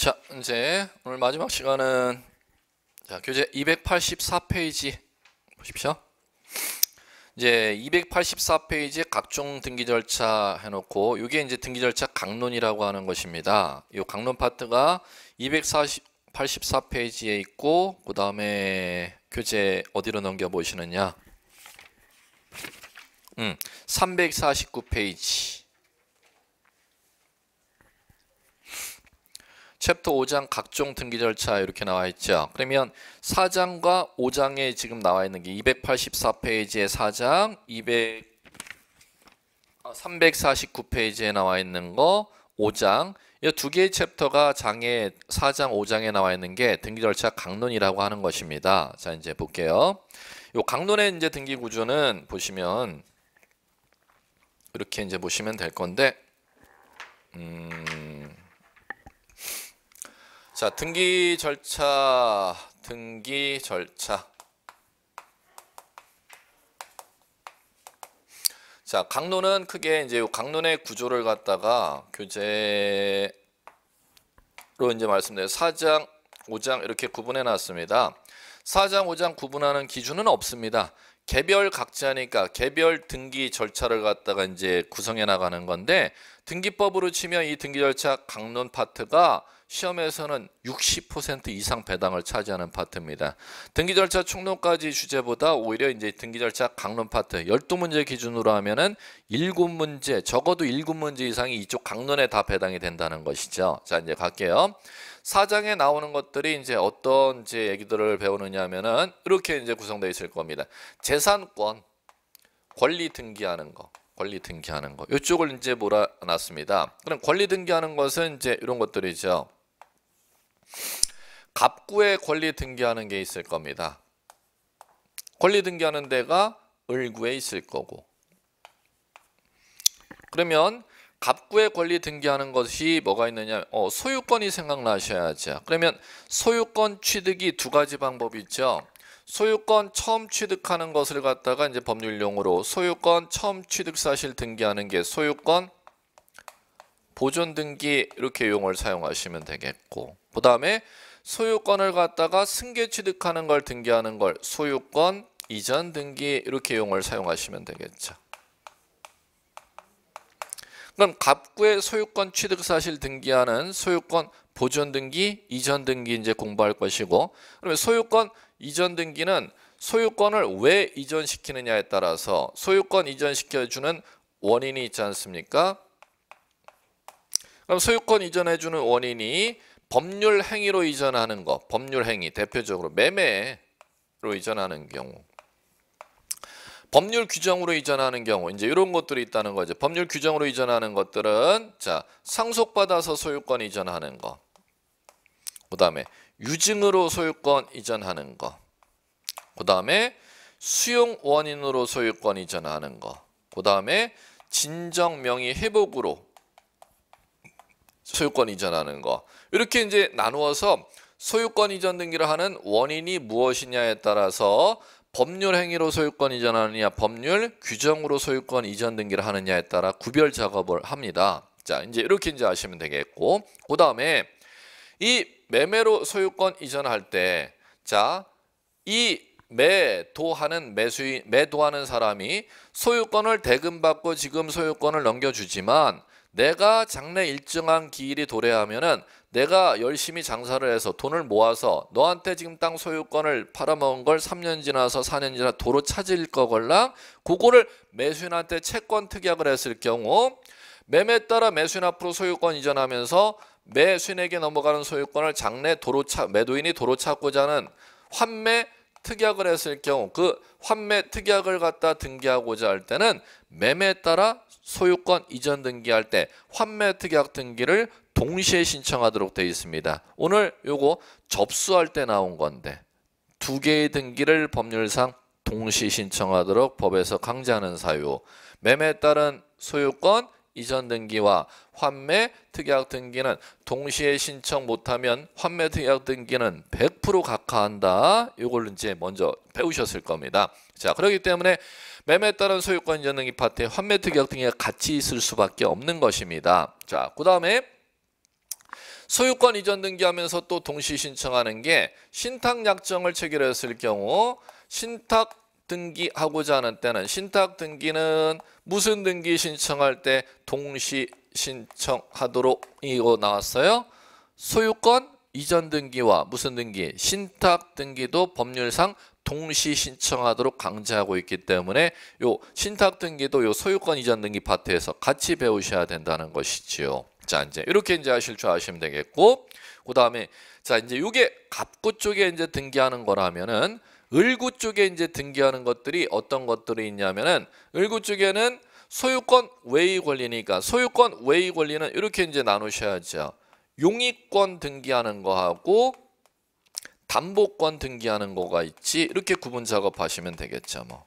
자 이제 오늘 마지막 시간은 자 교재 284페이지 보십시오 이제 284페이지에 각종 등기 절차 해놓고 이게 이제 등기 절차 강론이라고 하는 것입니다 이 강론 파트가 284페이지에 있고 그 다음에 교재 어디로 넘겨 보시느냐 음, 349페이지 챕터 5장 각종 등기 절차 이렇게 나와 있죠. 그러면 4장과 5장에 지금 나와 있는 게 284페이지에 4장, 200 349페이지에 나와 있는 거 5장 이 두 개의 챕터가 장에 4장 5장에 나와 있는 게 등기 절차 강론이라고 하는 것입니다. 자 이제 볼게요. 요 강론의 이제 등기 구조는 보시면 이렇게 이제 보시면 될 건데 음 자, 등기 절차, 등기 절차. 자, 강론은 크게 이제 강론의 구조를 갖다가 교재로 이제 말씀드린 4장, 5장 이렇게 구분해 놨습니다. 4장, 5장 구분하는 기준은 없습니다. 개별 각자니까 개별 등기 절차를 갖다가 이제 구성해 나가는 건데 등기법으로 치면 이 등기 절차 강론 파트가 시험에서는 60% 이상 배당을 차지하는 파트입니다. 등기 절차 총론까지 주제보다 오히려 이제 등기 절차 강론 파트 12문제 기준으로 하면은 7문제 적어도 7문제 이상이 이쪽 강론에 다 배당이 된다는 것이죠. 자, 이제 갈게요. 사장에 나오는 것들이 이제 어떤 이제 얘기들을 배우느냐 하면은 이렇게 이제 구성되어 있을 겁니다. 재산권 권리 등기하는 거 권리 등기하는 거 이쪽을 이제 몰아놨습니다. 그럼 권리 등기하는 것은 이제 이런 것들이죠. 갑구의 권리 등기하는 게 있을 겁니다. 권리 등기하는 데가 을구에 있을 거고 그러면 갑구의 권리 등기하는 것이 뭐가 있느냐 어, 소유권이 생각나셔야죠 그러면 소유권 취득이 두 가지 방법이 있죠 소유권 처음 취득하는 것을 갖다가 이제 법률용으로 소유권 처음 취득 사실 등기하는 게 소유권 보존 등기 이렇게 용어를 사용하시면 되겠고 그 다음에 소유권을 갖다가 승계 취득하는 걸 등기하는 걸 소유권 이전 등기 이렇게 용어를 사용하시면 되겠죠. 그럼 갑구의 소유권 취득 사실 등기하는 소유권 보존 등기, 이전 등기 이제 공부할 것이고 그러면 소유권 이전 등기는 소유권을 왜 이전시키느냐에 따라서 소유권 이전시켜주는 원인이 있지 않습니까? 그럼 소유권 이전해주는 원인이 법률 행위로 이전하는 것, 법률 행위 대표적으로 매매로 이전하는 경우 법률 규정으로 이전하는 경우 이제 이런 것들이 있다는 거죠. 법률 규정으로 이전하는 것들은 자 상속받아서 소유권 이전하는 거, 그다음에 유증으로 소유권 이전하는 거, 그다음에 수용 원인으로 소유권 이전하는 거, 그다음에 진정 명의 회복으로 소유권 이전하는 거. 이렇게 이제 나누어서 소유권 이전 등기를 하는 원인이 무엇이냐에 따라서 법률 행위로 소유권 이전하느냐 법률 규정으로 소유권 이전 등기를 하느냐에 따라 구별 작업을 합니다. 자 이제 이렇게 이제 아시면 되겠고 그 다음에 이 매매로 소유권 이전할 때 자 이 매도하는 매수인 매도하는 사람이 소유권을 대금 받고 지금 소유권을 넘겨주지만 내가 장래 일정한 기일이 도래하면은 내가 열심히 장사를 해서 돈을 모아서 너한테 지금 땅 소유권을 팔아먹은 걸 3년 지나서 4년 지나 도로 찾을 거걸랑 그거를 매수인한테 채권 특약을 했을 경우 매매 따라 매수인 앞으로 소유권 이전하면서 매수인에게 넘어가는 소유권을 장래 도로 차 매도인이 도로 찾고자 하는 환매 특약을 했을 경우 그 환매 특약을 갖다 등기하고자 할 때는 매매에 따라 소유권 이전 등기할 때 환매 특약 등기를 동시에 신청하도록 되어 있습니다. 오늘 요거 접수할 때 나온 건데 두 개의 등기를 법률상 동시 신청하도록 법에서 강제하는 사유 매매에 따른 소유권 이전 등기와 환매 특약 등기는 동시에 신청 못하면 환매 특약 등기는 100% 각하한다. 이걸 이제 먼저 배우셨을 겁니다. 자, 그렇기 때문에 매매 에 따른 소유권 전등이 파트에 환매 특약 등기가 같이 있을 수밖에 없는 것입니다. 자, 그 다음에 소유권 이전 등기하면서 또 동시 신청하는 게 신탁 약정을 체결했을 경우 신탁 등기하고자 하는 때는 신탁 등기는 무슨 등기 신청할 때 동시 신청하도록 이거 나왔어요. 소유권 이전 등기와 무슨 등기 신탁 등기도 법률상 동시 신청하도록 강제하고 있기 때문에 요 신탁 등기도 요 소유권 이전 등기 파트에서 같이 배우셔야 된다는 것이지요. 자 이제 이렇게 이제 하실 줄 아시면 되겠고 그 다음에 자 이제 요게 갑구 쪽에 이제 등기하는 거라면은 을구 쪽에 이제 등기하는 것들이 어떤 것들이 있냐면은 을구 쪽에는 소유권 외의 권리니까 소유권 외의 권리는 이렇게 이제 나누셔야죠. 용익권 등기하는 거하고 담보권 등기하는 거가 있지 이렇게 구분 작업하시면 되겠죠 뭐.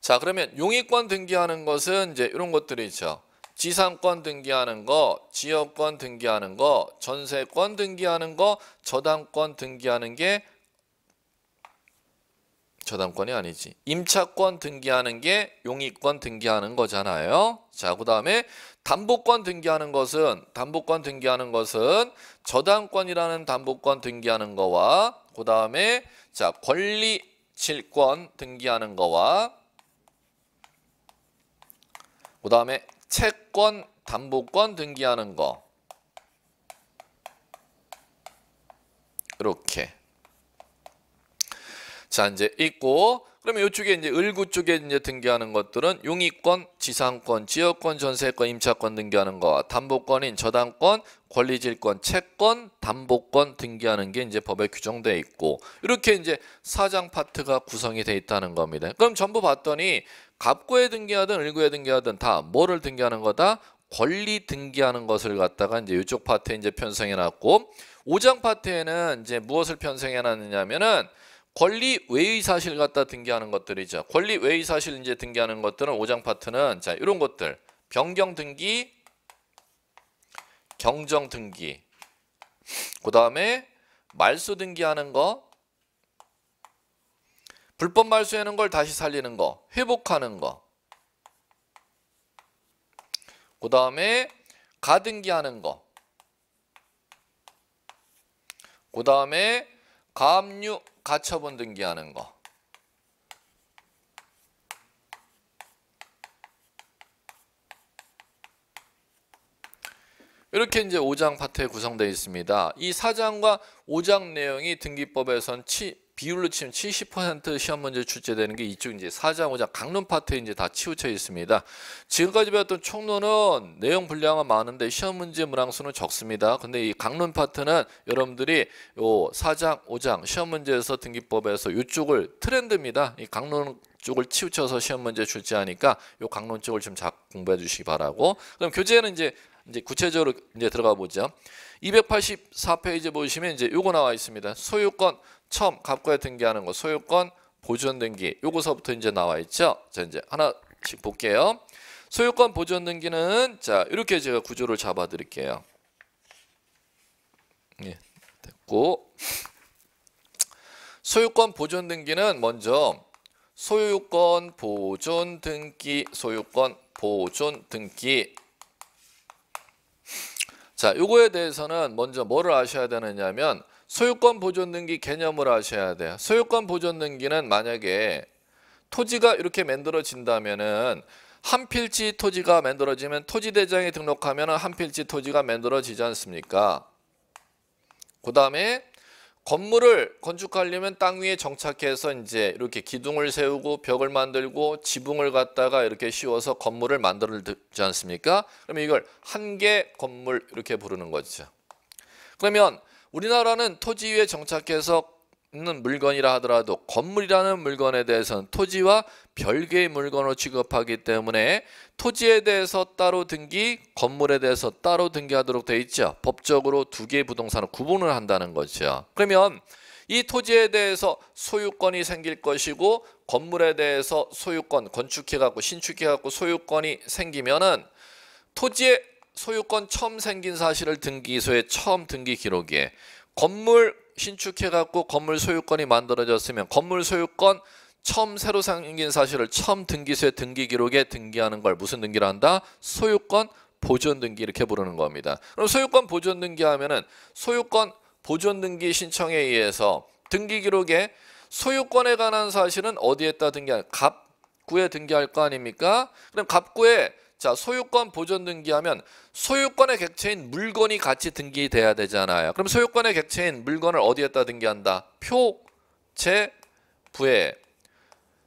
자 그러면 용익권 등기하는 것은 이제 이런 것들이 있죠. 지상권 등기하는 거, 지역권 등기하는 거, 전세권 등기하는 거, 저당권 등기하는 게 저당권이 아니지. 임차권 등기하는 게용익권 등기하는 거잖아요. 자, 그다음에 담보권 등기하는 것은 담보권 등기하는 것은 저당권이라는 담보권 등기하는 거와 그다음에 자, 권리 질권 등기하는 거와 그다음에 채권 담보권 등기하는 거. 이렇게 자, 이제 있고 그러면 이쪽에 이제 을구 쪽에 이제 등기하는 것들은 용익권, 지상권, 지역권, 전세권, 임차권 등기하는 거, 담보권인 저당권, 권리질권, 채권, 담보권 등기하는 게 이제 법에 규정되어 있고 이렇게 이제 사장 파트가 구성이 되어 있다는 겁니다. 그럼 전부 봤더니 갑구에 등기하든 을구에 등기하든 다 뭐를 등기하는 거다? 권리 등기하는 것을 갖다가 이제 이쪽 파트에 이제 편성해 놨고 오장 파트에는 이제 무엇을 편성해 놨느냐면은 권리 외의 사실 갖다 등기하는 것들이죠. 권리 외의 사실 이제 등기하는 것들은 5장 파트는 자, 이런 것들. 변경 등기, 경정 등기. 그다음에 말소 등기하는 거. 불법 말소하는 걸 다시 살리는 거, 회복하는 거. 그다음에 가등기하는 거. 그다음에 가압류 가처분 등기하는 거. 이렇게 이제 5장 파트에 구성되어 있습니다. 이 4장과 5장 내용이 등기법에선 치, 비율로 치면 70% 시험 문제 출제되는 게 이쪽 이제 4장, 5장 강론 파트에 이제 다 치우쳐 있습니다. 지금까지 배웠던 총론은 내용 분량은 많은데 시험 문제 문항수는 적습니다. 근데 이 강론 파트는 여러분들이 요 4장, 5장 시험 문제에서 등기법에서 이쪽을 트렌드입니다. 이 강론 쪽을 치우쳐서 시험 문제 출제하니까 요 강론 쪽을 좀 잘 공부해 주시기 바라고. 그럼 교재는 이제 이제 구체적으로 이제 들어가 보죠. 284페이지 보시면 이제 요거 나와 있습니다. 소유권 처음 갑과에 등기하는 거 소유권 보존 등기 요거서부터 이제 나와 있죠. 자 이제 하나씩 볼게요. 소유권 보존 등기는 자 이렇게 제가 구조를 잡아 드릴게요. 예, 됐고 소유권 보존 등기는 먼저 소유권 보존 등기 소유권 보존 등기 자 요거에 대해서는 먼저 뭐를 아셔야 되느냐면 소유권 보존등기 개념을 아셔야 돼요. 소유권 보존등기는 만약에 토지가 이렇게 만들어진다면은 한 필지 토지가 만들어지면 토지대장에 등록하면 한 필지 토지가 만들어지지 않습니까? 그 다음에 건물을 건축하려면 땅 위에 정착해서 이제 이렇게 기둥을 세우고 벽을 만들고 지붕을 갖다가 이렇게 씌워서 건물을 만들지 않습니까? 그러면 이걸 한 개 건물 이렇게 부르는 거죠. 그러면 우리나라는 토지 위에 정착해서 있는 물건이라 하더라도 건물이라는 물건에 대해서는 토지와 별개의 물건으로 취급하기 때문에 토지에 대해서 따로 등기, 건물에 대해서 따로 등기하도록 돼 있죠. 법적으로 두 개의 부동산을 구분을 한다는 거죠. 그러면 이 토지에 대해서 소유권이 생길 것이고 건물에 대해서 소유권 건축해 갖고 신축해 갖고 소유권이 생기면은 토지에 소유권 처음 생긴 사실을 등기소에 처음 등기 기록에 건물 신축해갖고 건물 소유권이 만들어졌으면 건물 소유권 처음 새로 생긴 사실을 처음 등기소에 등기 기록에 등기하는 걸 무슨 등기를 한다? 소유권 보존 등기 이렇게 부르는 겁니다. 그럼 소유권 보존 등기 하면은 소유권 보존 등기 신청에 의해서 등기 기록에 소유권에 관한 사실은 어디에다 등기할? 갑구에 등기할 거 아닙니까? 그럼 갑구에 자, 소유권 보존 등기하면 소유권의 객체인 물건이 같이 등기돼야 되잖아요. 그럼 소유권의 객체인 물건을 어디에다 등기한다? 표 제부에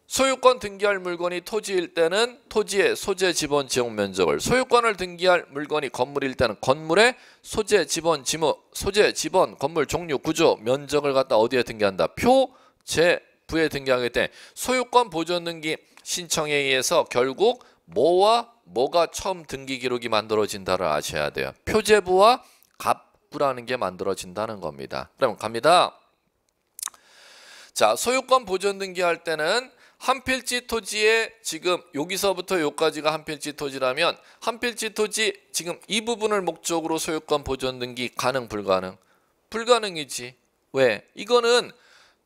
소유권 등기할 물건이 토지일 때는 토지의 소재 지번 지목 면적을 소유권을 등기할 물건이 건물일 때는 건물의 소재 지번 지목 소재 지번 건물 종류 구조 면적을 갖다 어디에 등기한다 표 제부에 등기하기 때 소유권 보존 등기 신청에 의해서 결국 뭐와 뭐가 처음 등기 기록이 만들어진다를 아셔야 돼요. 표제부와 갑부라는 게 만들어진다는 겁니다. 그럼 갑니다. 자, 소유권 보존 등기할 때는 한 필지 토지에 지금 여기서부터 여기까지가 한 필지 토지라면 한 필지 토지 지금 이 부분을 목적으로 소유권 보존 등기 가능 불가능? 불가능이지. 왜? 이거는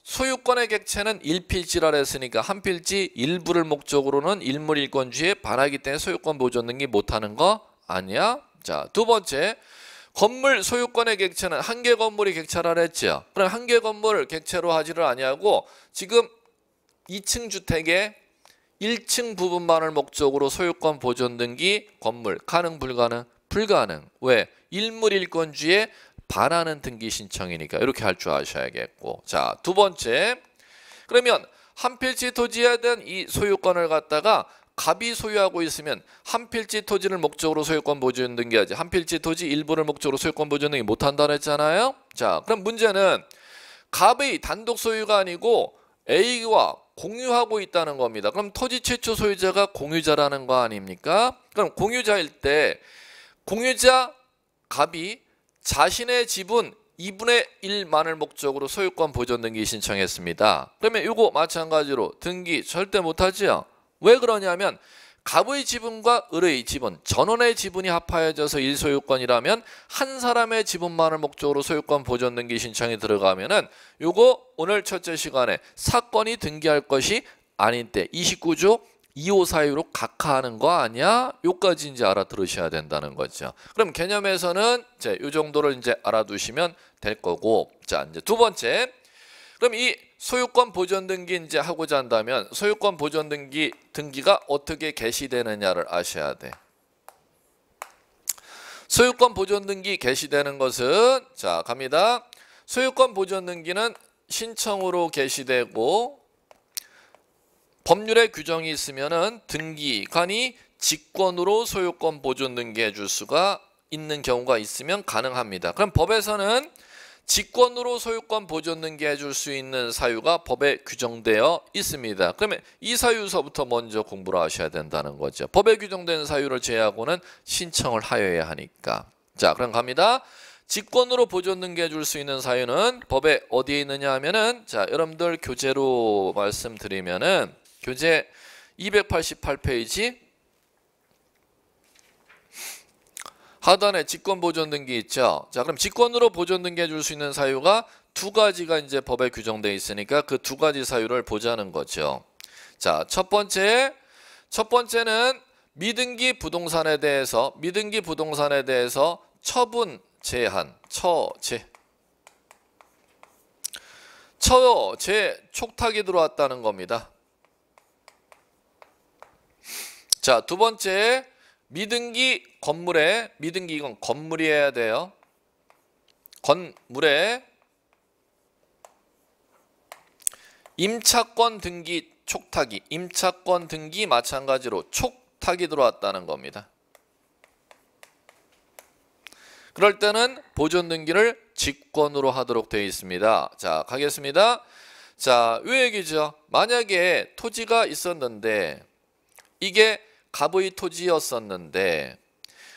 소유권의 객체는 일필지라 했으니까 한 필지 일부를 목적으로는 일물일권주의에 반하기 때문에 소유권 보존 등이 못하는 거 아니야? 자, 두 번째. 건물 소유권의 객체는 한 개 건물이 객체라 했지요. 그럼 한 개 건물을 객체로 하지를 아니하고 지금 2층 주택에 1층 부분만을 목적으로 소유권 보존 등기 건물 가능 불가능 불가능 왜 일물일권주의에 반하는 등기 신청이니까 이렇게 할 줄 아셔야겠고 자 두 번째 그러면 한 필지 토지에 대한 이 소유권을 갖다가 갑이 소유하고 있으면 한 필지 토지를 목적으로 소유권 보존 등기하지 한 필지 토지 일부를 목적으로 소유권 보존 등기 못한다 그랬잖아요 자 그럼 문제는 갑의 단독 소유가 아니고 A와 공유하고 있다는 겁니다 그럼 토지 최초 소유자가 공유자라는 거 아닙니까 그럼 공유자일 때 공유자 갑이 자신의 집은 2분의 1만을 목적으로 소유권 보존 등기 신청했습니다. 그러면 이거 마찬가지로 등기 절대 못하지요. 왜 그러냐면 갑의 지분과 을의 지분, 전원의 지분이 합하여져서 일소유권이라면 한 사람의 지분만을 목적으로 소유권 보존 등기 신청이 들어가면은 요거 오늘 첫째 시간에 사건이 등기할 것이 아닌 때 29조 2호 사이로 각하하는 거 아니야? 요까지 이제 알아들으셔야 된다는 거죠. 그럼 개념에서는 이제 요 정도를 이제 알아두시면 될 거고. 자, 이제 두 번째. 그럼 이 소유권 보존 등기 이제 하고자 한다면 소유권 보존 등기 등기가 어떻게 개시되느냐를 아셔야 돼. 소유권 보존 등기 개시되는 것은 자, 갑니다. 소유권 보존 등기는 신청으로 개시되고 법률의 규정이 있으면 등기관이 직권으로 소유권 보존 등기해 줄 수가 있는 경우가 있으면 가능합니다. 그럼 법에서는 직권으로 소유권 보존 등기해 줄 수 있는 사유가 법에 규정되어 있습니다. 그러면 이 사유서부터 먼저 공부를 하셔야 된다는 거죠. 법에 규정된 사유를 제외하고는 신청을 하여야 하니까. 자, 그럼 갑니다. 직권으로 보존 등기해 줄 수 있는 사유는 법에 어디에 있느냐 하면은 자, 여러분들 교재로 말씀드리면은 교재 288페이지 하단에 직권 보존 등기 있죠. 자, 그럼 직권으로 보존 등기해 줄 수 있는 사유가 두 가지가 이제 법에 규정돼 있으니까 그 두 가지 사유를 보자는 거죠. 자, 첫 번째 첫 번째는 미등기 부동산에 대해서 미등기 부동산에 대해서 처분 제한 처제 처제 촉탁이 들어왔다는 겁니다. 자, 두 번째 미등기 건물에 미등기 이건 건물이어야 돼요. 건물에 임차권 등기 촉탁이 임차권 등기 마찬가지로 촉탁이 들어왔다는 겁니다. 그럴 때는 보존 등기를 직권으로 하도록 되어 있습니다. 자, 가겠습니다. 자, 왜 얘기죠? 만약에 토지가 있었는데 이게 갑의 토지였었는데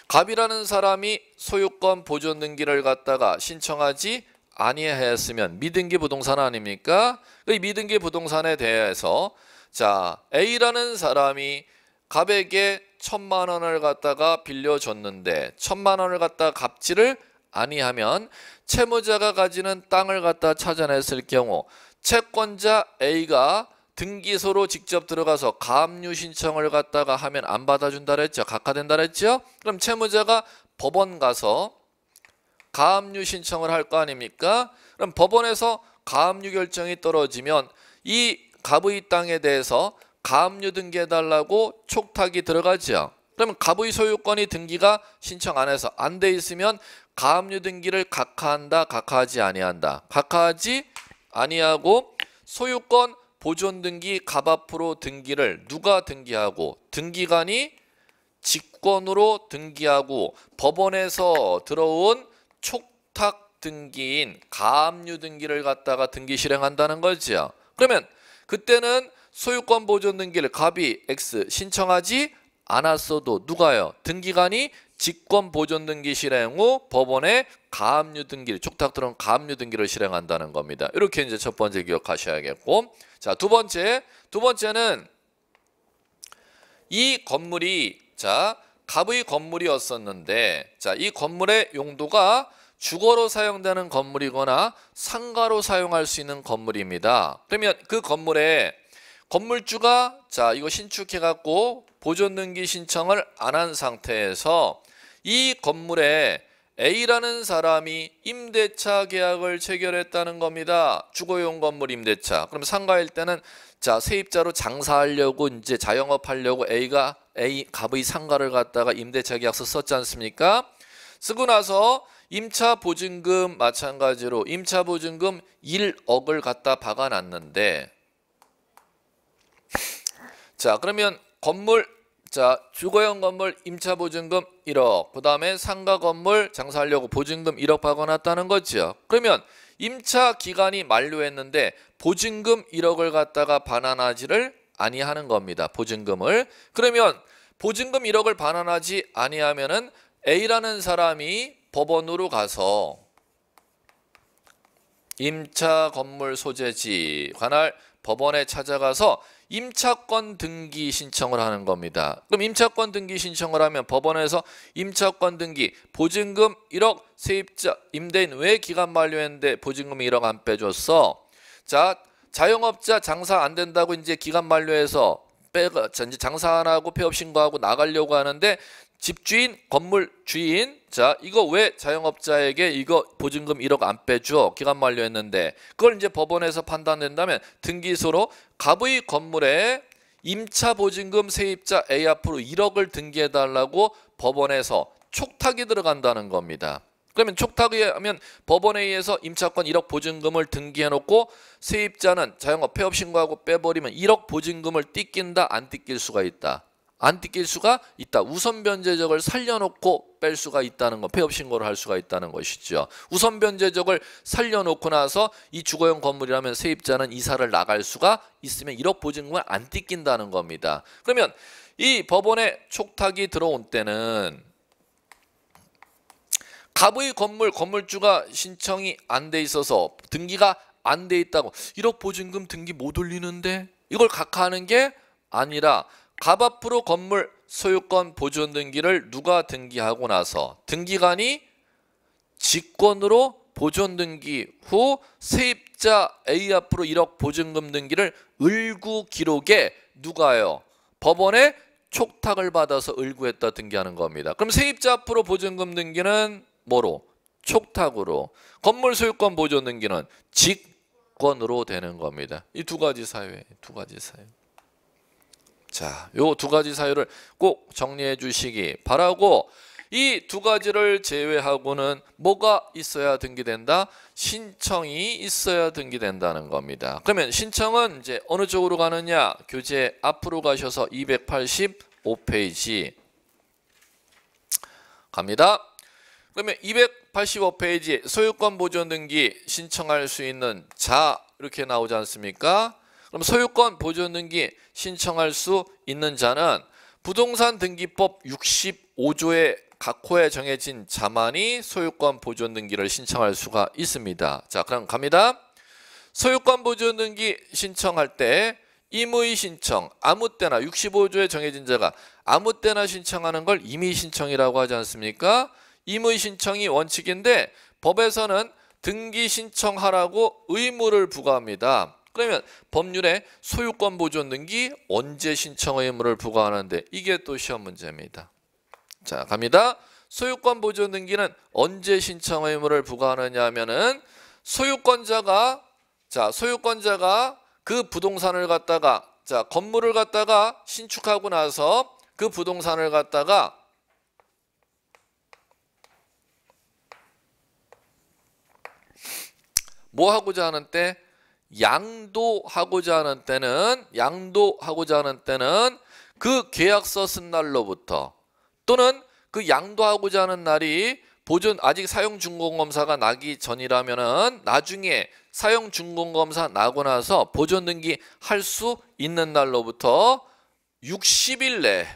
갑이라는 사람이 소유권 보존 등기를 갖다가 신청하지 아니하였으면 미등기 부동산 아닙니까? 그 미등기 부동산에 대해서 자 A라는 사람이 갑에게 천만 원을 갖다가 빌려줬는데 천만 원을 갖다 갚지를 아니하면 채무자가 가지는 땅을 갖다 찾아냈을 경우 채권자 A가 등기소로 직접 들어가서 가압류 신청을 갖다가 하면 안 받아준다 그랬죠. 각하된다 그랬죠. 그럼 채무자가 법원 가서 가압류 신청을 할 거 아닙니까? 그럼 법원에서 가압류 결정이 떨어지면 이 갑의 땅에 대해서 가압류 등기해달라고 촉탁이 들어가죠. 그러면 갑의 소유권이 등기가 신청 안 해서 안 돼 있으면 가압류 등기를 각하한다, 각하하지 아니한다. 각하하지 아니하고 소유권 보존 등기 갑앞으로 등기를 누가 등기하고 등기관이 직권으로 등기하고 법원에서 들어온 촉탁 등기인 가압류 등기를 갖다가 등기 실행한다는 거지요. 그러면 그때는 소유권 보존 등기를 갑이 X 신청하지 않았어도 누가요? 등기관이 직권 보존 등기 실행 후법원에 가압류 등기를 촉탁 들은 가압류 등기를 실행한다는 겁니다. 이렇게 이제 첫 번째 기억하셔야겠고 자, 두 번째. 두 번째는 이 건물이 자, 갑의 건물이었었는데 자, 이 건물의 용도가 주거로 사용되는 건물이거나 상가로 사용할 수 있는 건물입니다. 그러면 그 건물에 건물주가 자 이거 신축해갖고 보존등기 신청을 안 한 상태에서 이 건물에 A라는 사람이 임대차 계약을 체결했다는 겁니다. 주거용 건물 임대차. 그럼 상가일 때는 자 세입자로 장사하려고 이제 자영업 하려고 A가 A 갑의 상가를 갖다가 임대차 계약서 썼지 않습니까? 쓰고 나서 임차 보증금 마찬가지로 임차 보증금 1억을 갖다 박아놨는데 자 그러면 건물 자 주거용 건물 임차 보증금 1억 그 다음에 상가 건물 장사하려고 보증금 1억 받아놨다는 거죠 그러면 임차 기간이 만료했는데 보증금 1억을 갖다가 반환하지를 아니하는 겁니다 보증금을 그러면 보증금 1억을 반환하지 아니하면은 A라는 사람이 법원으로 가서 임차 건물 소재지 관할 법원에 찾아가서 임차권 등기 신청을 하는 겁니다. 그럼 임차권 등기 신청을 하면 법원에서 임차권 등기 보증금 1억 세입자 임대인 왜 기간 만료했는데 보증금 1억 안 빼줬어? 자 자영업자 장사 안 된다고 이제 기간 만료해서 빼가 그, 장사 안 하고 폐업 신고하고 나가려고 하는데 집주인 건물 주인 자, 이거 왜 자영업자에게 이거 보증금 1억 안 빼줘? 기간 만료했는데. 그걸 이제 법원에서 판단된다면 등기소로 갑의 건물에 임차 보증금 세입자 A 앞으로 1억을 등기해 달라고 법원에서 촉탁이 들어간다는 겁니다. 그러면 촉탁에 하면 법원에 의해서 임차권 1억 보증금을 등기해놓고 세입자는 자영업 폐업 신고하고 빼버리면 1억 보증금을 띠낀다 안 띠낄 수가 있다. 안 띄낄 수가 있다. 우선 변제적을 살려놓고 뺄 수가 있다는 것, 폐업 신고를 할 수가 있다는 것이죠. 우선 변제적을 살려놓고 나서 이 주거용 건물이라면 세입자는 이사를 나갈 수가 있으면 1억 보증금을 안띄낀다는 겁니다. 그러면 이 법원의 촉탁이 들어온 때는 갑의 건물 건물주가 신청이 안 돼 있어서 등기가 안 돼 있다고 1억 보증금 등기 못 올리는데 이걸 각하하는 게 아니라 갑 앞으로 건물 소유권 보존 등기를 누가 등기하고 나서 등기관이 직권으로 보존 등기 후 세입자 A 앞으로 1억 보증금 등기를 을구 기록에 누가요? 법원에 촉탁을 받아서 을구했다 등기하는 겁니다. 그럼 세입자 앞으로 보증금 등기는 뭐로? 촉탁으로. 건물 소유권 보존 등기는 직권으로 되는 겁니다. 이 두 가지 사유에 두 가지 사유. 자, 요 두 가지 사유를 꼭 정리해 주시기 바라고 이 두 가지를 제외하고는 뭐가 있어야 등기된다? 신청이 있어야 등기된다는 겁니다. 그러면 신청은 이제 어느 쪽으로 가느냐? 교재 앞으로 가셔서 285페이지 갑니다. 그러면 285페이지 소유권 보존 등기 신청할 수 있는 자 이렇게 나오지 않습니까? 그럼 소유권 보존 등기 신청할 수 있는 자는 부동산 등기법 65조의 각호에 정해진 자만이 소유권 보존 등기를 신청할 수가 있습니다. 자, 그럼 갑니다. 소유권 보존 등기 신청할 때 임의 신청 아무 때나 65조에 정해진 자가 아무 때나 신청하는 걸 임의 신청이라고 하지 않습니까? 임의 신청이 원칙인데 법에서는 등기 신청하라고 의무를 부과합니다. 그러면 법률에 소유권 보존 등기 언제 신청의 무를 부과하는데 이게 또 시험 문제입니다. 자 갑니다. 소유권 보존 등기는 언제 신청 의무를 부과하느냐 하면은 소유권자가 자 소유권자가 그 부동산을 갖다가 자 건물을 갖다가 신축하고 나서 그 부동산을 갖다가 뭐 하고자 하는 때 양도하고자 하는 때는 양도하고자 하는 때는 그 계약서 쓴 날로부터 또는 그 양도하고자 하는 날이 보존 아직 사용 준공 검사가 나기 전이라면은 나중에 사용 준공 검사 나고 나서 보존 등기 할 수 있는 날로부터 60일 내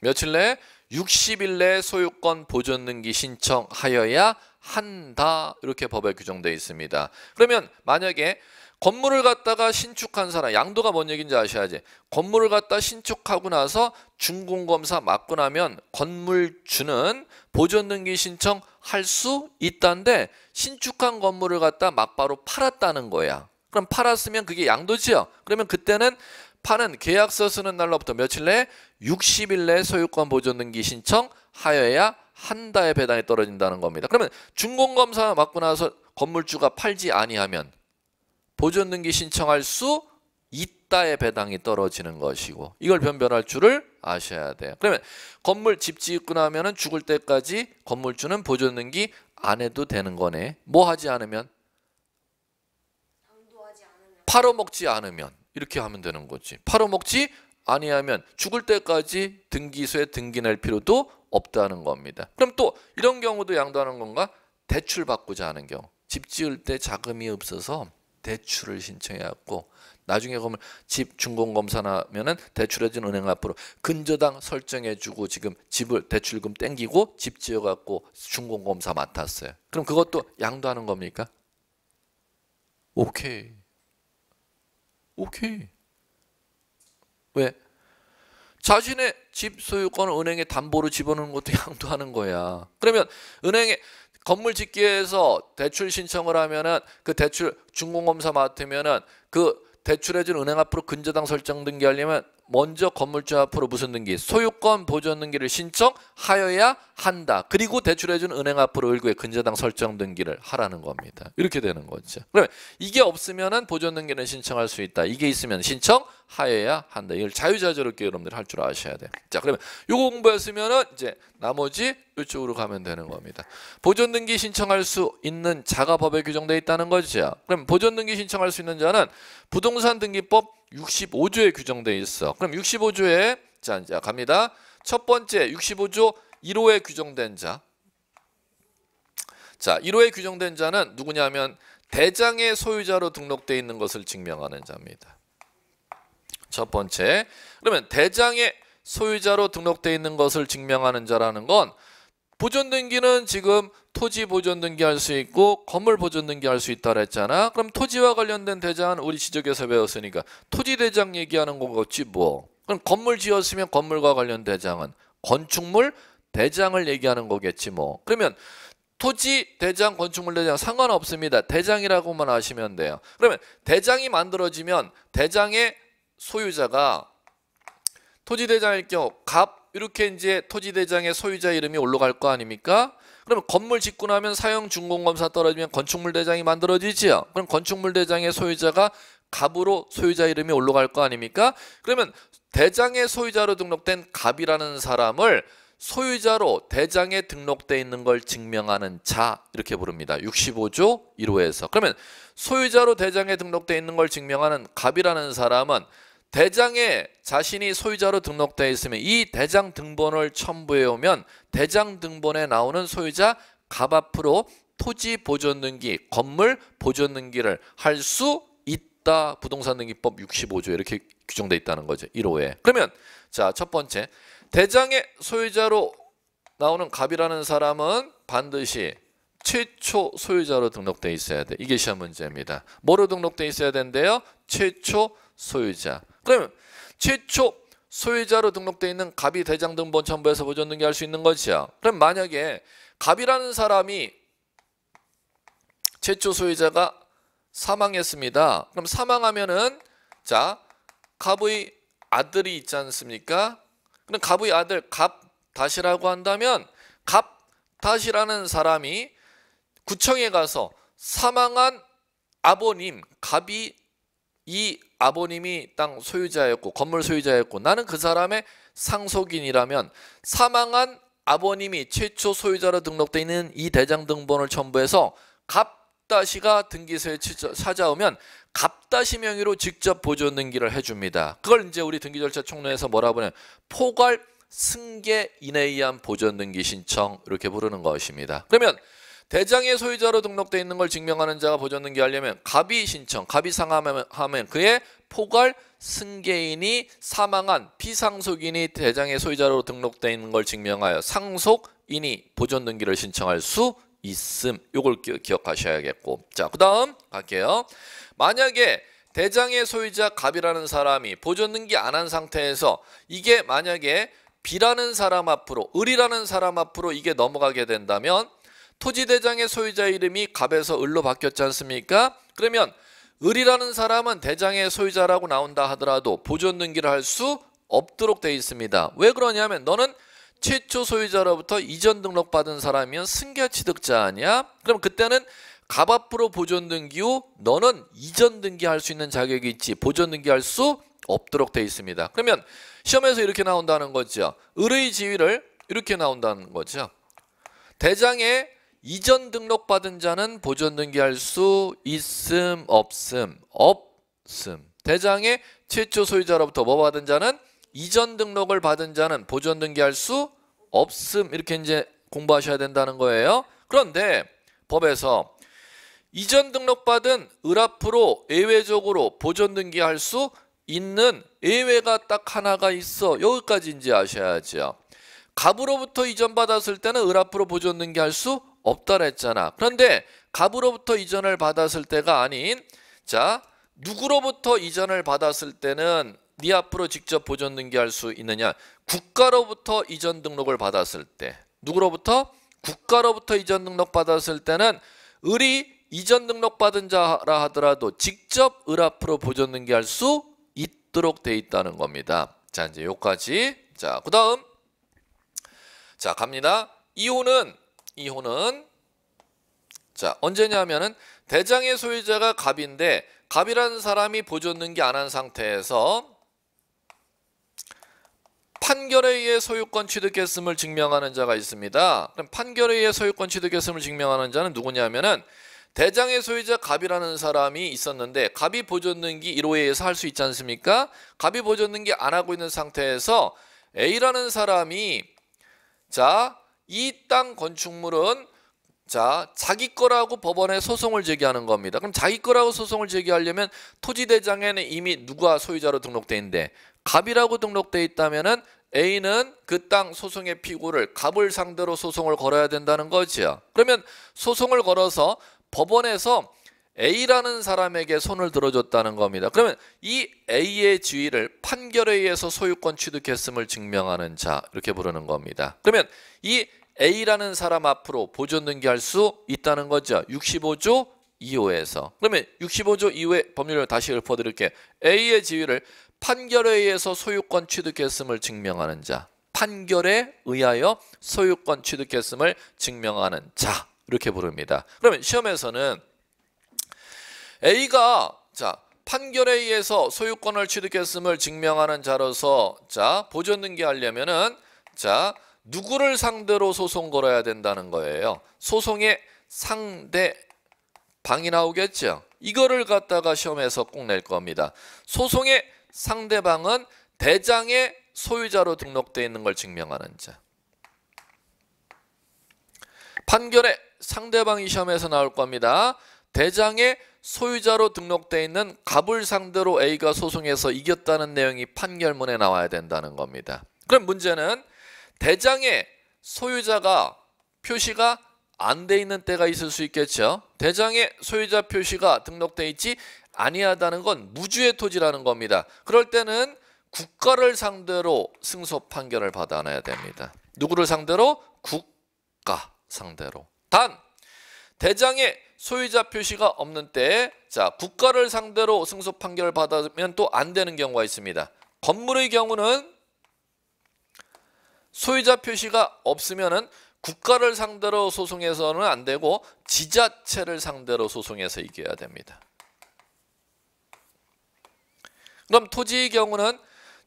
며칠 내 60일 내 소유권 보존 등기 신청하여야 한다 이렇게 법에 규정되어 있습니다. 그러면 만약에 건물을 갖다가 신축한 사람 양도가 뭔 얘기인지 아셔야지 건물을 갖다 신축하고 나서 준공검사 맞고 나면 건물주는 보존등기 신청할 수 있다는데 신축한 건물을 갖다 막바로 팔았다는 거야 그럼 팔았으면 그게 양도지요 그러면 그때는 파는 계약서 쓰는 날로부터 며칠 내에 60일 내에 소유권 보존 등기 신청 하여야 한 달의 배당이 떨어진다는 겁니다. 그러면 준공검사 맞고 나서 건물주가 팔지 아니하면 보존 등기 신청할 수 있다의 배당이 떨어지는 것이고 이걸 변별할 줄을 아셔야 돼요. 그러면 건물 집 짓고 나면은 죽을 때까지 건물주는 보존 등기 안 해도 되는 거네. 뭐 하지 않으면 팔아먹지 않으면 이렇게 하면 되는 거지. 팔아먹지 아니하면 죽을 때까지 등기소에 등기낼 필요도 없다는 겁니다. 그럼 또 이런 경우도 양도하는 건가? 대출 받고자 하는 경우. 집 지을 때 자금이 없어서 대출을 신청해갖고 나중에 그러면 집 준공검사나면은 하 대출해준 은행 앞으로 근저당 설정해주고 지금 집을 대출금 땡기고 집 지어갖고 준공검사 맡았어요. 그럼 그것도 양도하는 겁니까? 오케이. 오케이. 왜? 자신의 집 소유권을 은행에 담보로 집어넣는 것도 양도하는 거야. 그러면 은행에 건물 짓기에서 대출 신청을 하면은 그 대출 중공검사 맡으면은 그 대출해준 은행 앞으로 근저당 설정 등기하려면 먼저 건물주 앞으로 무슨 등기? 소유권 보존 등기를 신청하여야 한다. 그리고 대출해준 은행 앞으로 일구에 근저당 설정 등기를 하라는 겁니다. 이렇게 되는 거죠. 그러면 이게 없으면 보존 등기는 신청할 수 있다. 이게 있으면 신청 하여야 한다. 이걸 자유자재롭게 여러분들 할 줄 아셔야 돼. 자, 그러면 요거 공부했으면 이제 나머지 이쪽으로 가면 되는 겁니다. 보존 등기 신청할 수 있는 자가 법에 규정돼 있다는 거죠. 그럼 보존 등기 신청할 수 있는 자는 부동산 등기법 65조에 규정돼 있어. 그럼 65조에 자, 이제 갑니다. 첫 번째 65조 1호에 규정된 자. 자, 1호에 규정된 자는 누구냐면 대장의 소유자로 등록돼 있는 것을 증명하는 자입니다. 첫 번째 그러면 대장의 소유자로 등록되어 있는 것을 증명하는 자라는 건 보존등기는 지금 토지 보존등기 할 수 있고 건물 보존등기 할 수 있다 그랬잖아 그럼 토지와 관련된 대장은 우리 지적에서 배웠으니까 토지대장 얘기하는 거겠지 뭐 그럼 건물 지었으면 건물과 관련 대장은 건축물 대장을 얘기하는 거겠지 뭐 그러면 토지 대장 건축물 대장 상관없습니다 대장이라고만 하시면 돼요 그러면 대장이 만들어지면 대장의 소유자가 토지대장일 경우 갑 이렇게 이제 토지대장의 소유자 이름이 올라갈 거 아닙니까? 그러면 건물 짓고 나면 사용 준공검사 떨어지면 건축물 대장이 만들어지지요. 그럼 건축물 대장의 소유자가 갑으로 소유자 이름이 올라갈 거 아닙니까? 그러면 대장의 소유자로 등록된 갑이라는 사람을 소유자로 대장에 등록돼 있는 걸 증명하는 자 이렇게 부릅니다. 65조 1호에서. 그러면 소유자로 대장에 등록돼 있는 걸 증명하는 갑이라는 사람은 대장에 자신이 소유자로 등록되어 있으면 이 대장 등본을 첨부해 오면 대장 등본에 나오는 소유자 갑 앞으로 토지 보존 등기, 건물 보존 등기를 할 수 있다. 부동산 등기법 6 5조 이렇게 규정돼 있다는 거죠. 1호에. 그러면 자, 첫 번째. 대장의 소유자로 나오는 갑이라는 사람은 반드시 최초 소유자로 등록돼 있어야 돼. 이게 시험 문제입니다. 뭐로 등록돼 있어야 된대요? 최초 소유자. 그러면 최초 소유자로 등록돼 있는 갑이 대장 등본첨부해서 보존등기 할수 있는 것이야. 그럼 만약에 갑이라는 사람이 최초 소유자가 사망했습니다. 그럼 사망하면은 자 갑의 아들이 있지 않습니까? 그럼 갑의 아들 갑 다시라고 한다면 갑 다시라는 사람이 구청에 가서 사망한 아버님 갑이 이 아버님이 땅 소유자였고 건물 소유자였고 나는 그 사람의 상속인이라면 사망한 아버님이 최초 소유자로 등록되어 있는 이 대장 등본을 첨부해서 갑다시가 등기소에 찾아오면 갑다시 명의로 직접 보존 등기를 해줍니다. 그걸 이제 우리 등기 절차 총론에서 뭐라 부르냐 포괄 승계인에 의한 보존 등기 신청 이렇게 부르는 것입니다. 그러면 대장의 소유자로 등록되어 있는 걸 증명하는 자가 보존등기하려면 갑이 신청, 갑이 상하면 그의 포괄 승계인이 사망한 피상속인이 대장의 소유자로 등록되어 있는 걸 증명하여 상속인이 보존등기를 신청할 수 있음. 요걸 기억하셔야겠고. 자, 그 다음 갈게요. 만약에 대장의 소유자 갑이라는 사람이 보존등기 안 한 상태에서 이게 만약에 비라는 사람 앞으로, 을이라는 사람 앞으로 이게 넘어가게 된다면 토지대장의 소유자 이름이 갑에서 을로 바뀌었지 않습니까? 그러면 을이라는 사람은 대장의 소유자라고 나온다 하더라도 보존 등기를 할 수 없도록 되어 있습니다. 왜 그러냐면 너는 최초 소유자로부터 이전 등록받은 사람이면 승계취득자 아니야? 그럼 그때는 갑 앞으로 보존 등기 후 너는 이전 등기할 수 있는 자격이 있지 보존 등기할 수 없도록 되어 있습니다. 그러면 시험에서 이렇게 나온다는 거죠. 을의 지위를 이렇게 나온다는 거죠. 대장의 이전 등록받은 자는 보존 등기할 수 있음 없음 없음 대장의 최초 소유자로부터 뭐 받은 자는 이전 등록을 받은 자는 보존 등기할 수 없음 이렇게 이제 공부하셔야 된다는 거예요 그런데 법에서 이전 등록받은 을앞으로 예외적으로 보존 등기할 수 있는 예외가 딱 하나가 있어 여기까지 이제 아셔야죠 갑으로부터 이전받았을 때는 을앞으로 보존 등기할 수 없다랬잖아. 그런데 갑으로부터 이전을 받았을 때가 아닌 자 누구로부터 이전을 받았을 때는 네 앞으로 직접 보존 등기할 수 있느냐? 국가로부터 이전 등록을 받았을 때 누구로부터? 국가로부터 이전 등록 받았을 때는 을이 이전 등록 받은 자라 하더라도 직접 을 앞으로 보존 등기할 수 있도록 돼 있다는 겁니다. 자 이제 여기까지 자 그다음 자 갑니다. 이혼은 이호는자 언제냐면은 대장의 소유자가 갑인데 갑이라는 사람이 보존등기 안한 상태에서 판결에 의해 소유권 취득했음을 증명하는 자가 있습니다. 그럼 판결에 의해 소유권 취득했음을 증명하는 자는 누구냐면은 대장의 소유자 갑이라는 사람이 있었는데 갑이 보존등기 1호에 의해서 할 수 있지 않습니까? 갑이 보존등기 안 하고 있는 상태에서 A라는 사람이 자 이땅 건축물은 자, 자기 거라고 법원에 소송을 제기하는 겁니다. 그럼 자기 거라고 소송을 제기하려면 토지대장에는 이미 누가 소유자로 등록돼 있는데 갑이라고 등록돼 있다면 A는 그 땅 소송의 피고를 갑을 상대로 소송을 걸어야 된다는 거지요. 그러면 소송을 걸어서 법원에서 A라는 사람에게 손을 들어줬다는 겁니다. 그러면 이 A의 지위를 판결에 의해서 소유권 취득했음을 증명하는 자 이렇게 부르는 겁니다. 그러면 이 A라는 사람 앞으로 보존 등기할 수 있다는 거죠. 65조 2호에서. 그러면 65조 2호의 법률을 다시 읊어드릴게요. A의 지위를 판결에 의해서 소유권 취득했음을 증명하는 자. 판결에 의하여 소유권 취득했음을 증명하는 자. 이렇게 부릅니다. 그러면 시험에서는 A가 자 판결에 의해서 소유권을 취득했음을 증명하는 자로서 자 보존 등기하려면은 자 누구를 상대로 소송 걸어야 된다는 거예요. 소송의 상대 방이 나오겠죠. 이거를 갖다가 시험에서 꼭 낼 겁니다. 소송의 상대방은 대장의 소유자로 등록되어 있는 걸 증명하는 자. 판결의 상대방이 시험에서 나올 겁니다. 대장의 소유자로 등록되어 있는 갑을 상대로 A가 소송에서 이겼다는 내용이 판결문에 나와야 된다는 겁니다. 그럼 문제는 대장의 소유자가 표시가 안 돼 있는 때가 있을 수 있겠죠. 대장의 소유자 표시가 등록돼 있지 아니하다는 건 무주의 토지라는 겁니다. 그럴 때는 국가를 상대로 승소 판결을 받아내야 됩니다. 누구를 상대로? 국가 상대로. 단 대장의 소유자 표시가 없는 때에 자 국가를 상대로 승소 판결을 받으면 또 안 되는 경우가 있습니다. 건물의 경우는 소유자 표시가 없으면은 국가를 상대로 소송해서는 안 되고 지자체를 상대로 소송해서 이겨야 됩니다. 그럼 토지의 경우는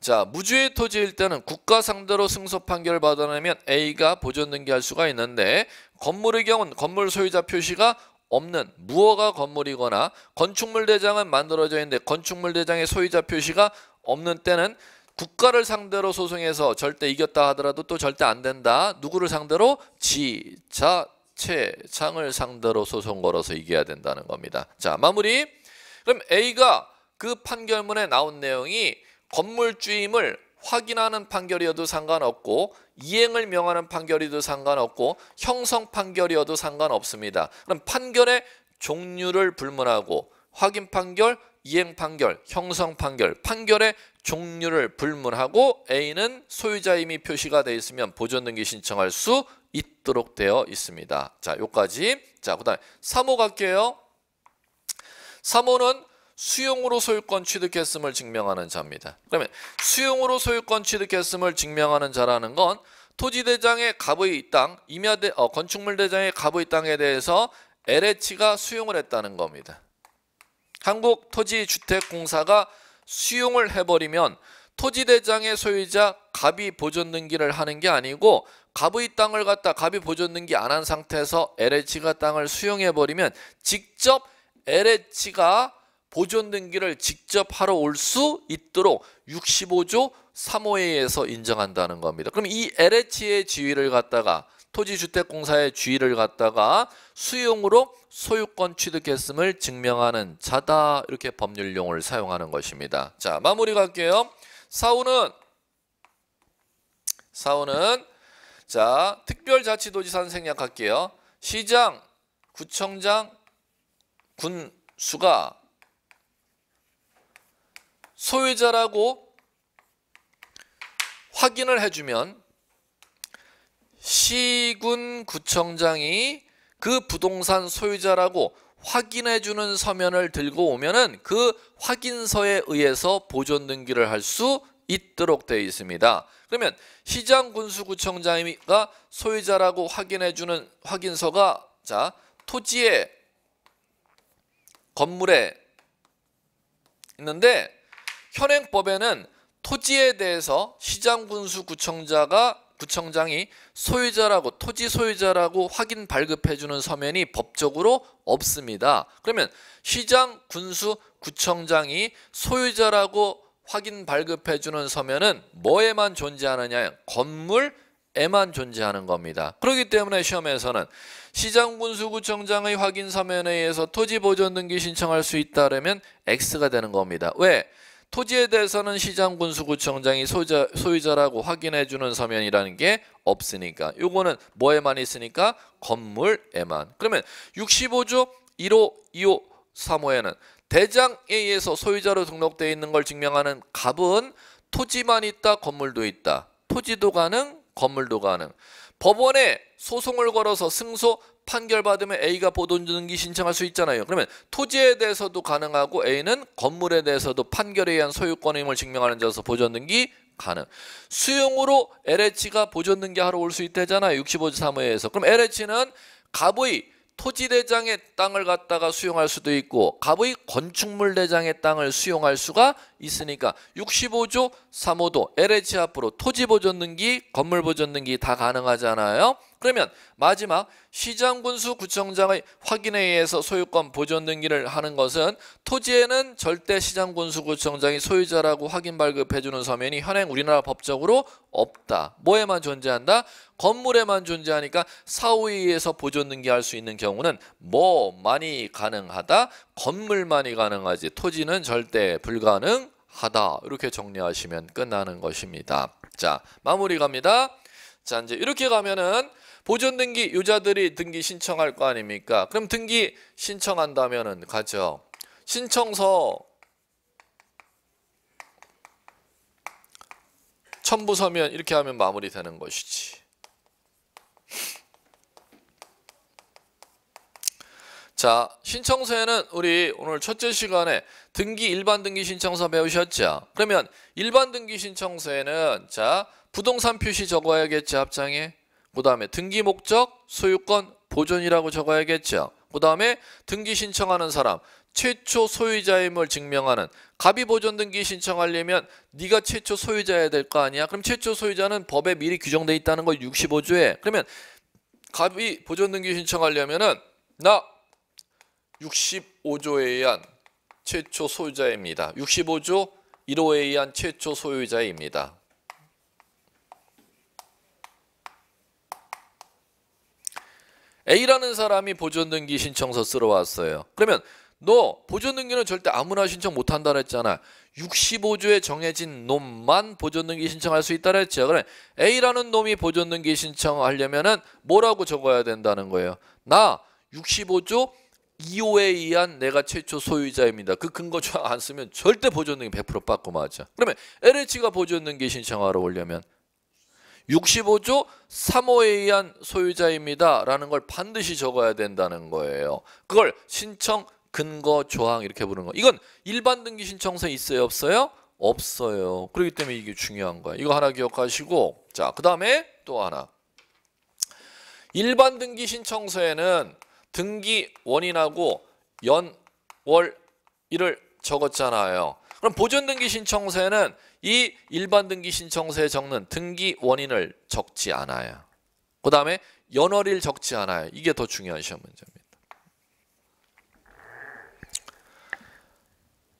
자 무주의 토지일 때는 국가 상대로 승소 판결을 받아내면 A가 보존 등기할 수가 있는데 건물의 경우는 건물 소유자 표시가 없는 무허가 건물이거나 건축물 대장은 만들어져 있는데 건축물 대장의 소유자 표시가 없는 때는 국가를 상대로 소송해서 절대 이겼다 하더라도 또 절대 안 된다. 누구를 상대로? 지, 자, 체 장을 상대로 소송 걸어서 이겨야 된다는 겁니다. 자, 마무리. 그럼 A가 그 판결문에 나온 내용이 건물주임을 확인하는 판결이어도 상관없고 이행을 명하는 판결이도 상관없고 형성 판결이어도 상관없습니다. 그럼 판결의 종류를 불문하고 확인 판결, 이행 판결, 형성 판결, 판결의 종류를 불문하고 A는 소유자임이 표시가 되어 있으면 보존등기 신청할 수 있도록 되어 있습니다. 자, 요까지. 자, 그다음 3호 갈게요. 3호는 수용으로 소유권 취득했음을 증명하는 자입니다. 그러면 수용으로 소유권 취득했음을 증명하는 자라는 건 토지대장의 갑의 땅, 임야대, 어, 건축물대장의 갑의 땅에 대해서 LH가 수용을 했다는 겁니다. 한국토지주택공사가 수용을 해버리면 토지대장의 소유자 갑이 보존등기를 하는 게 아니고 갑의 땅을 갖다 갑이 보존등기 안 한 상태에서 LH가 땅을 수용해버리면 직접 LH가 보존등기를 직접 하러 올 수 있도록 65조 3호에 의해서 인정한다는 겁니다. 그럼 이 LH의 지위를 갖다가 토지주택공사의 지위를 갖다가 수용으로 소유권 취득했음을 증명하는 자다 이렇게 법률 용어를 사용하는 것입니다. 자 마무리 갈게요. 사우는 사우는 자 특별자치도지사는 생략할게요. 시장, 구청장, 군수가 소유자라고 확인을 해주면 시군구청장이 그 부동산 소유자라고 확인해주는 서면을 들고 오면은 그 확인서에 의해서 보존 등기를 할 수 있도록 되어 있습니다. 그러면 시장 군수구청장이가 소유자라고 확인해주는 확인서가 자 토지에 건물에 있는데 현행법에는 토지에 대해서 시장 군수구청자가 구청장이 소유자라고 토지 소유자라고 확인 발급해주는 서면이 법적으로 없습니다. 그러면 시장, 군수, 구청장이 소유자라고 확인 발급해주는 서면은 뭐에만 존재하느냐 건물에만 존재하는 겁니다. 그렇기 때문에 시험에서는 시장, 군수, 구청장의 확인 서면에 의해서 토지 보존 등기 신청할 수 있다라면 X가 되는 겁니다. 왜? 토지에 대해서는 시장 군수구청장이 소유자, 소유자라고 확인해 주는 서면이라는 게 없으니까 요거는 뭐에만 있으니까 건물에만 그러면 65조 1호 2호 3호에는 대장에 의해서 소유자로 등록되어 있는 걸 증명하는 갑은 토지만 있다 건물도 있다 토지도 가능 건물도 가능 법원에 소송을 걸어서 승소 판결받으면 A가 보존등기 신청할 수 있잖아요. 그러면 토지에 대해서도 가능하고 A는 건물에 대해서도 판결에 의한 소유권임을 증명하는 자로서 보존등기 가능. 수용으로 LH가 보존등기 하러 올 수 있대잖아요. 65조 3호에서. 그럼 LH는 갑의 토지대장의 땅을 갖다가 수용할 수도 있고 갑의 건축물대장의 땅을 수용할 수가 있으니까 65조 3호도 LH 앞으로 토지보존등기 건물보존등기 다 가능하잖아요 그러면 마지막 시장군수 구청장의 확인에 의해서 소유권 보존 등기를 하는 것은 토지에는 절대 시장군수 구청장이 소유자라고 확인 발급해주는 서면이 현행 우리나라 법적으로 없다. 뭐에만 존재한다? 건물에만 존재하니까 사후에의해서 보존 등기할 수 있는 경우는 뭐만이 가능하다? 건물만이 가능하지 토지는 절대 불가능 하다 이렇게 정리하시면 끝나는 것입니다 자 마무리 갑니다 자 이제 이렇게 가면은 보존 등기 유자들이 등기 신청할 거 아닙니까? 그럼 등기 신청한다면은 가죠. 신청서 첨부 서면 이렇게 하면 마무리되는 것이지. 자, 신청서에는 우리 오늘 첫째 시간에 등기 일반 등기 신청서 배우셨죠? 그러면 일반 등기 신청서에는 자, 부동산 표시 적어야겠지 합장에 그 다음에 등기 목적, 소유권, 보존이라고 적어야겠죠. 그 다음에 등기 신청하는 사람, 최초 소유자임을 증명하는 갑이 보존 등기 신청하려면 네가 최초 소유자야 될 거 아니야. 그럼 최초 소유자는 법에 미리 규정돼 있다는 걸 65조에. 그러면 갑이 보존 등기 신청하려면은 나 65조에 의한 최초 소유자입니다. 65조 1호에 의한 최초 소유자입니다. A라는 사람이 보존등기 신청서 쓰러 왔어요. 그러면 너 보존등기는 절대 아무나 신청 못한다 그랬잖아. 65조에 정해진 놈만 보존등기 신청할 수 있다 그랬죠. 그래 A라는 놈이 보존등기 신청하려면은 뭐라고 적어야 된다는 거예요. 나 65조 2호에 의한 내가 최초 소유자입니다. 그 근거 안 쓰면 절대 보존등기 100% 받고 맞아. 그러면 LH가 보존등기 신청하러 오려면 65조 3호에 의한 소유자입니다라는 걸 반드시 적어야 된다는 거예요. 그걸 신청 근거 조항 이렇게 부르는 거. 이건 일반 등기 신청서 있어요, 없어요? 없어요. 그렇기 때문에 이게 중요한 거야 이거 하나 기억하시고 자, 그다음에 또 하나. 일반 등기 신청서에는 등기 원인하고 연, 월, 일을 적었잖아요. 그럼 보존등기 신청서에는 이 일반 등기 신청서에 적는 등기 원인을 적지 않아요. 그 다음에 연월일 적지 않아요. 이게 더 중요한 시험 문제입니다.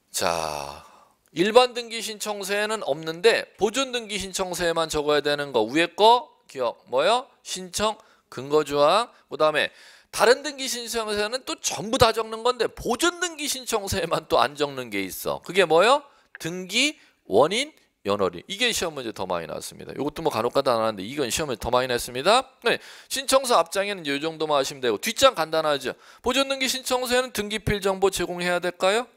자, 일반 등기 신청서에는 없는데 보존 등기 신청서에만 적어야 되는 거 위에 거 기억 뭐요? 신청 근거 조항 그다음에 다른 등기 신청서에는 또 전부 다 적는 건데 보존 등기 신청서에만 또 안 적는 게 있어. 그게 뭐요? 등기 원인, 연월이 이게 시험 문제 더 많이 나왔습니다. 이것도 뭐 간혹가다 나왔는데 이건 시험에 더 많이 났습니다. 네, 신청서 앞장에는 이 정도만 하시면 되고 뒷장 간단하죠. 보존등기 신청서에는 등기필 정보 제공해야 될까요?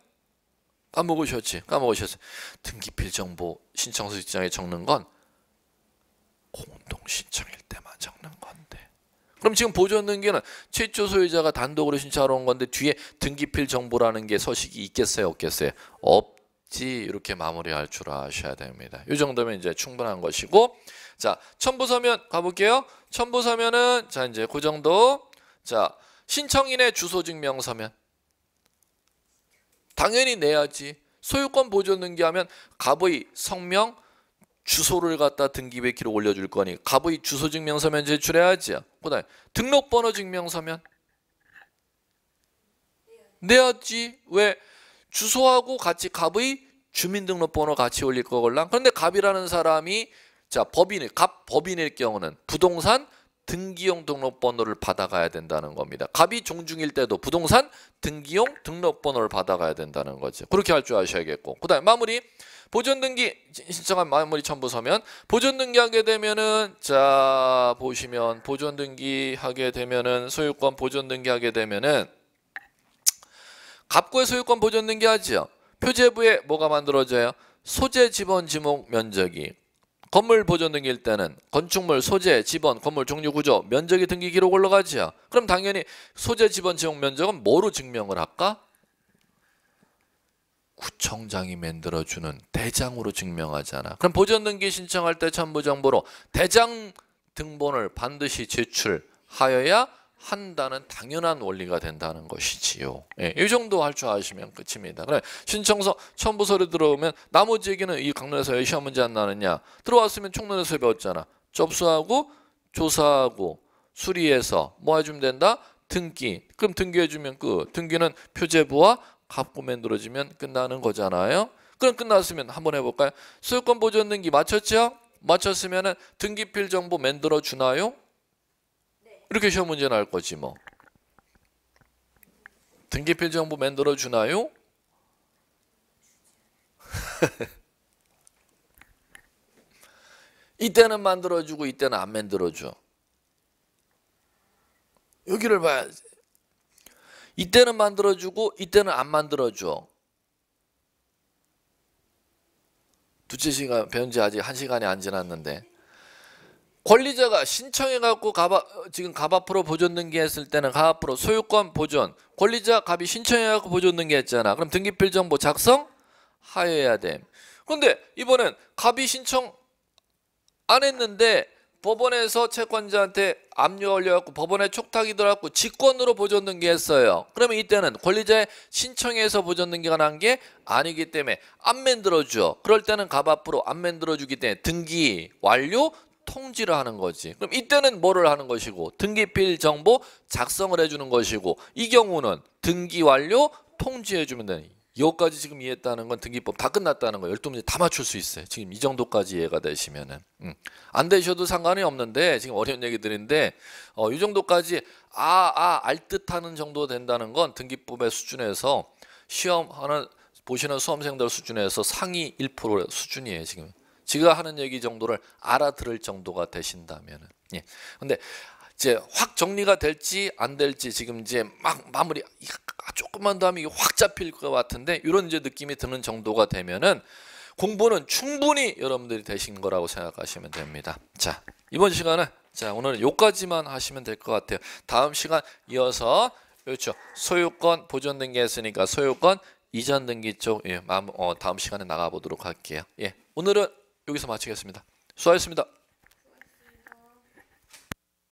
까먹으셨지? 까먹으셨어요. 등기필 정보 신청서 뒷장에 적는 건 공동 신청일 때만 적는 건데. 그럼 지금 보존등기는 최초 소유자가 단독으로 신청하러 온 건데 뒤에 등기필 정보라는 게 서식이 있겠어요? 없겠어요? 없. 지 이렇게 마무리할 줄 아셔야 됩니다. 이 정도면 이제 충분한 것이고 자 첨부서면 가볼게요. 첨부서면은 자 이제 그 정도 자 신청인의 주소증명서면 당연히 내야지 소유권 보조 등기하면 갑의 성명 주소를 갖다 등기백기로 올려줄 거니 갑의 주소증명서면 제출해야지 그다음 등록번호 증명서면 내야지 왜 주소하고 같이 갑의 주민등록번호 같이 올릴 거걸랑 그런데 갑이라는 사람이 자 법인일 갑 법인일 경우는 부동산 등기용 등록번호를 받아가야 된다는 겁니다. 갑이 종중일 때도 부동산 등기용 등록번호를 받아가야 된다는 거죠. 그렇게 할 줄 아셔야겠고 그다음 에 마무리 보존등기 신청한 마무리 첨부 서면 보존등기 하게 되면은 자 보시면 보존등기 하게 되면은 소유권 보존등기 하게 되면은 갑구의 소유권 보존 등기하지요. 표제부에 뭐가 만들어져요? 소재 지번 지목 면적이 건물 보존 등기일 때는 건축물 소재 지번 건물 종류 구조 면적이 등기 기록 올라가지요. 그럼 당연히 소재 지번 지목 면적은 뭐로 증명을 할까? 구청장이 만들어주는 대장으로 증명하잖아. 그럼 보존 등기 신청할 때 첨부 정보로 대장 등본을 반드시 제출하여야 한다는 당연한 원리가 된다는 것이지요. 예, 이 정도 할 줄 아시면 끝입니다. 그래 신청서 첨부 서류 들어오면 나머지 얘기는 이 강론에서 왜 시험 문제 안 나느냐 들어왔으면 총론에서 배웠잖아. 접수하고 조사하고 수리해서 뭐 해주면 된다? 등기. 그럼 등기해주면 끝. 등기는 표제부와 값고 만들어지면 끝나는 거잖아요. 그럼 끝났으면 한번 해볼까요? 소유권 보존 등기 맞췄죠? 맞췄으면 등기필 정보 만들어 주나요? 이렇게 시험 문제 나올 거지 뭐. 등기필 정보 만들어 주나요? 이때는 만들어 주고 이때는 안 만들어 줘. 여기를 봐야지. 이때는 만들어 주고 이때는 안 만들어 줘. 두째 시간 배운 지 아직 한 시간이 안 지났는데 권리자가 신청해갖고 가바, 지금 갑앞으로 보존등기 했을 때는 갑앞으로 소유권 보존 권리자 갑이 신청해갖고 보존등기 했잖아 그럼 등기필 정보 작성 하여야 됨그런데 이번엔 갑이 신청 안 했는데 법원에서 채권자한테 압류 올려갖고 법원에 촉탁이 들어갖고 직권으로 보존등기 했어요 그러면 이때는 권리자의 신청에서 보존등기가 난 게 아니기 때문에 안 만들어줘 그럴 때는 갑앞으로 안 만들어주기 때문에 등기 완료 통지를 하는 거지. 그럼 이때는 뭐를 하는 것이고 등기필 정보 작성을 해주는 것이고 이 경우는 등기 완료 통지해주면 되니 여기까지 지금 이해했다는 건 등기법 다 끝났다는 거예요. 12문제 다 맞출 수 있어요. 지금 이 정도까지 이해가 되시면은. 음. 안 되셔도 상관이 없는데 지금 어려운 얘기들인데 어, 이 정도까지 아, 아, 알 듯하는 정도 된다는 건 등기법의 수준에서 시험하는 보시는 수험생들 수준에서 상위 1% 수준이에요, 지금. 제가 하는 얘기 정도를 알아들을 정도가 되신다면 예. 근데 이제 확 정리가 될지 안 될지 지금 이제 막 마무리 조금만 더 하면 이게 확 잡힐 것 같은데 이런 이제 느낌이 드는 정도가 되면은 공부는 충분히 여러분들이 되신 거라고 생각하시면 됩니다. 자 이번 시간은 자 오늘은 요까지만 하시면 될 것 같아요. 다음 시간 이어서 그렇죠 소유권 보존 등기 했으니까 소유권 이전 등기 쪽 예, 어, 다음 시간에 나가보도록 할게요. 예 오늘은 여기서 마치겠습니다. 수고하셨습니다.